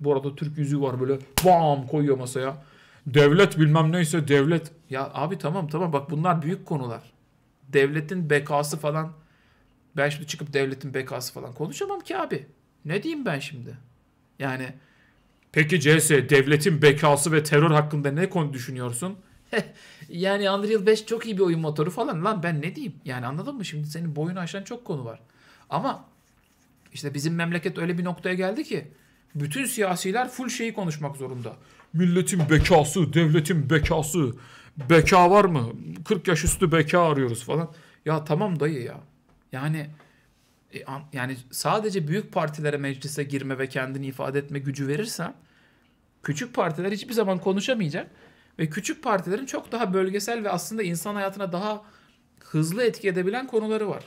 Bu arada Türk yüzüğü var böyle bam koyuyor masaya. Devlet bilmem neyse devlet. Ya abi tamam tamam bak bunlar büyük konular. Devletin bekası falan. Ben şimdi çıkıp devletin bekası falan konuşamam ki abi. Ne diyeyim ben şimdi? Yani peki CS devletin bekası ve terör hakkında ne konu düşünüyorsun? yani Unreal 5 çok iyi bir oyun motoru falan lan ben ne diyeyim? Yani anladın mı şimdi senin boyunu aşan çok konu var. Ama işte bizim memleket öyle bir noktaya geldi ki bütün siyasiler full şeyi konuşmak zorunda. Milletin bekası, devletin bekası, beka var mı? 40 yaş üstü beka arıyoruz falan. Ya tamam dayı ya. Yani e, yani sadece büyük partilere meclise girme ve kendini ifade etme gücü verirsen küçük partiler hiçbir zaman konuşamayacak ve küçük partilerin çok daha bölgesel ve aslında insan hayatına daha hızlı etki edebilen konuları var.